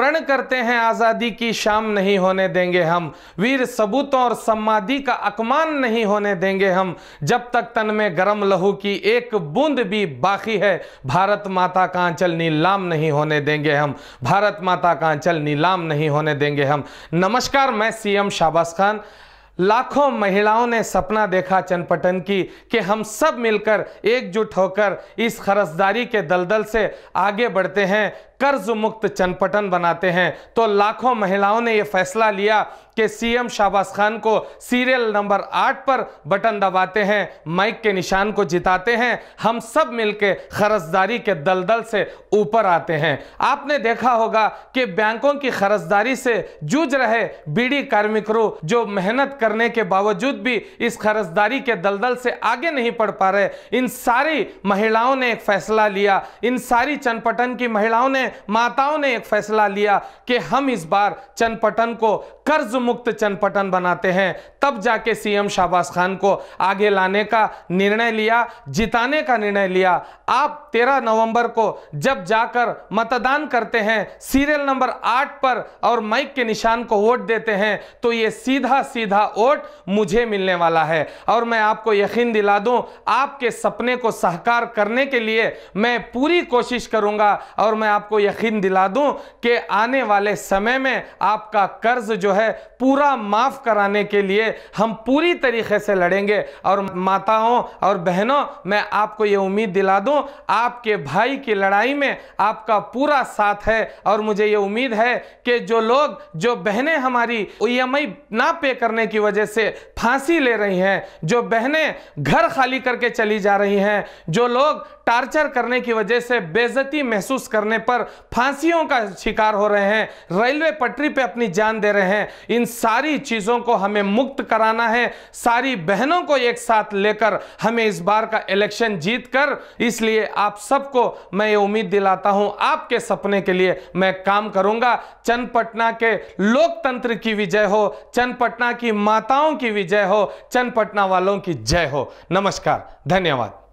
प्रण करते हैं आज़ादी की शाम नहीं होने देंगे हम वीर सबूतों और समाधि का अकमान नहीं होने देंगे हम जब तक तन में गरम लहू की एक बूंद भी बाकी है भारत माता का आंचल नीलाम नहीं होने देंगे हम भारत माता का आंचल नीलाम नहीं होने देंगे हम नमस्कार मैं सीएम शाबाज खान लाखों महिलाओं ने सपना देखा चनपटन की कि हम सब मिलकर एकजुट होकर इस खरसदारी के दलदल से आगे बढ़ते हैं कर्ज मुक्त चनपटन बनाते हैं तो लाखों महिलाओं ने यह फैसला लिया कि सीएम शाहबाज खान को सीरियल नंबर आठ पर बटन दबाते हैं माइक के निशान को जिताते हैं हम सब मिलकर खरजदारी के दलदल से ऊपर आते हैं आपने देखा होगा कि बैंकों की खरजदारी से जूझ रहे बीड़ी कार्मिकों जो मेहनत करने के बावजूद भी इस खरजदारी के दलदल से आगे नहीं पढ़ पा रहे इन सारी महिलाओं ने एक फैसला लिया इन सारी चनपटन की महिलाओं ने माताओं ने एक फैसला लिया कि हम इस बार चनपटन को कर्ज मुक्त चनपटन बनाते हैं तब जाके सीएम शाहबाज खान को आगे लाने का निर्णय लिया जिताने का निर्णय लिया आप 13 नवंबर को जब जाकर मतदान करते हैं सीरियल नंबर आठ पर और माइक के निशान को वोट देते हैं तो ये सीधा सीधा वोट मुझे मिलने वाला है और मैं आपको यकीन दिला दूं आपके सपने को सहकार करने के लिए मैं पूरी कोशिश करूंगा और मैं आपको यकीन दिला दूं कि आने वाले समय में आपका कर्ज जो है पूरा माफ़ कराने के लिए हम पूरी तरीके से लड़ेंगे और माताओं और बहनों मैं आपको ये उम्मीद दिला दूं आपके भाई की लड़ाई में आपका पूरा साथ है और मुझे ये उम्मीद है कि जो लोग जो बहनें हमारी ई ना पे करने की वजह से फांसी ले रही हैं जो बहनें घर खाली करके चली जा रही हैं जो लोग टार्चर करने की वजह से बेजती महसूस करने पर फांसियों का शिकार हो रहे हैं रेलवे पटरी पे अपनी जान दे रहे हैं इन सारी चीज़ों को हमें मुक्त कराना है सारी बहनों को एक साथ लेकर हमें इस बार का इलेक्शन जीत कर इसलिए आप सबको मैं ये उम्मीद दिलाता हूं आपके सपने के लिए मैं काम करूंगा चंद पटना के लोकतंत्र की विजय हो चंद पटना की माताओं की विजय हो चंद पटना वालों की जय हो नमस्कार धन्यवाद